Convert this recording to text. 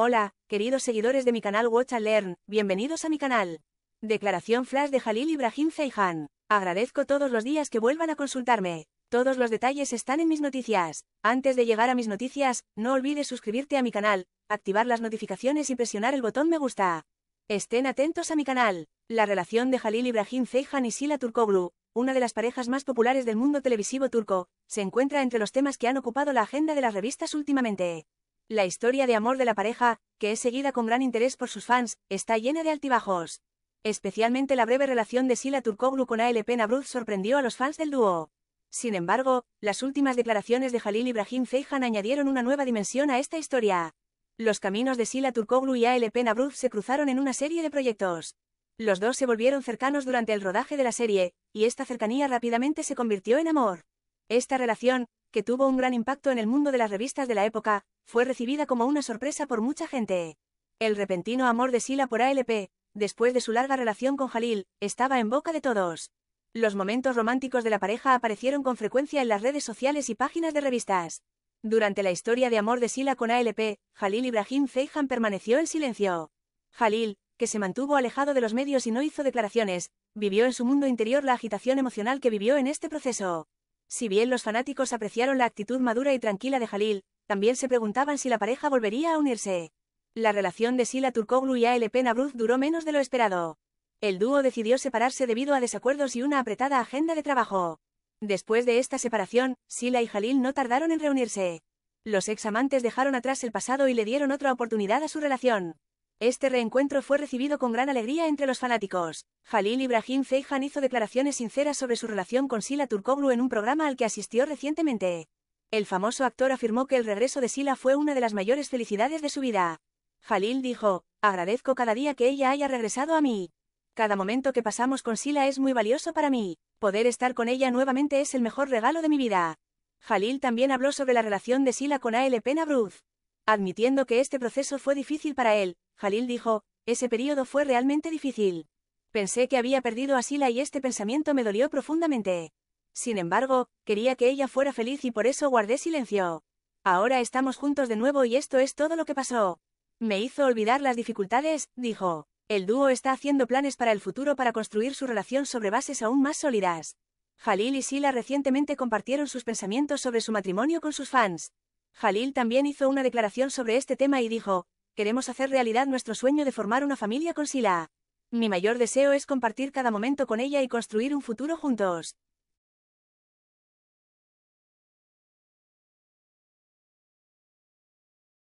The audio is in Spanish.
Hola, queridos seguidores de mi canal Watch and Learn, bienvenidos a mi canal. Declaración flash de Halil Ibrahim Zeijan. Agradezco todos los días que vuelvan a consultarme. Todos los detalles están en mis noticias. Antes de llegar a mis noticias, no olvides suscribirte a mi canal, activar las notificaciones y presionar el botón me gusta. Estén atentos a mi canal. La relación de Halil Ibrahim Zeijan y Sila Turkoglu, una de las parejas más populares del mundo televisivo turco, se encuentra entre los temas que han ocupado la agenda de las revistas últimamente. La historia de amor de la pareja, que es seguida con gran interés por sus fans, está llena de altibajos. Especialmente la breve relación de Sila Turkoglu con ALP Nabruz sorprendió a los fans del dúo. Sin embargo, las últimas declaraciones de Halil Ibrahim Feijan añadieron una nueva dimensión a esta historia. Los caminos de Sila Turkoglu y ALP Nabruz se cruzaron en una serie de proyectos. Los dos se volvieron cercanos durante el rodaje de la serie, y esta cercanía rápidamente se convirtió en amor. Esta relación, que tuvo un gran impacto en el mundo de las revistas de la época, fue recibida como una sorpresa por mucha gente. El repentino amor de Sila por ALP, después de su larga relación con Jalil, estaba en boca de todos. Los momentos románticos de la pareja aparecieron con frecuencia en las redes sociales y páginas de revistas. Durante la historia de amor de Sila con ALP, Jalil Ibrahim Feijan permaneció en silencio. Jalil, que se mantuvo alejado de los medios y no hizo declaraciones, vivió en su mundo interior la agitación emocional que vivió en este proceso. Si bien los fanáticos apreciaron la actitud madura y tranquila de Halil, también se preguntaban si la pareja volvería a unirse. La relación de Sila Turkoglu y ALP Nabruz duró menos de lo esperado. El dúo decidió separarse debido a desacuerdos y una apretada agenda de trabajo. Después de esta separación, Sila y Halil no tardaron en reunirse. Los ex amantes dejaron atrás el pasado y le dieron otra oportunidad a su relación. Este reencuentro fue recibido con gran alegría entre los fanáticos. Jalil Ibrahim Ceyhan hizo declaraciones sinceras sobre su relación con Sila Turkoglu en un programa al que asistió recientemente. El famoso actor afirmó que el regreso de Sila fue una de las mayores felicidades de su vida. Jalil dijo, agradezco cada día que ella haya regresado a mí. Cada momento que pasamos con Sila es muy valioso para mí. Poder estar con ella nuevamente es el mejor regalo de mi vida. Jalil también habló sobre la relación de Sila con ALP Bruce. Admitiendo que este proceso fue difícil para él, Jalil dijo, ese periodo fue realmente difícil. Pensé que había perdido a Sila y este pensamiento me dolió profundamente. Sin embargo, quería que ella fuera feliz y por eso guardé silencio. Ahora estamos juntos de nuevo y esto es todo lo que pasó. Me hizo olvidar las dificultades, dijo. El dúo está haciendo planes para el futuro para construir su relación sobre bases aún más sólidas. Jalil y Sila recientemente compartieron sus pensamientos sobre su matrimonio con sus fans. Jalil también hizo una declaración sobre este tema y dijo, queremos hacer realidad nuestro sueño de formar una familia con Sila. Mi mayor deseo es compartir cada momento con ella y construir un futuro juntos.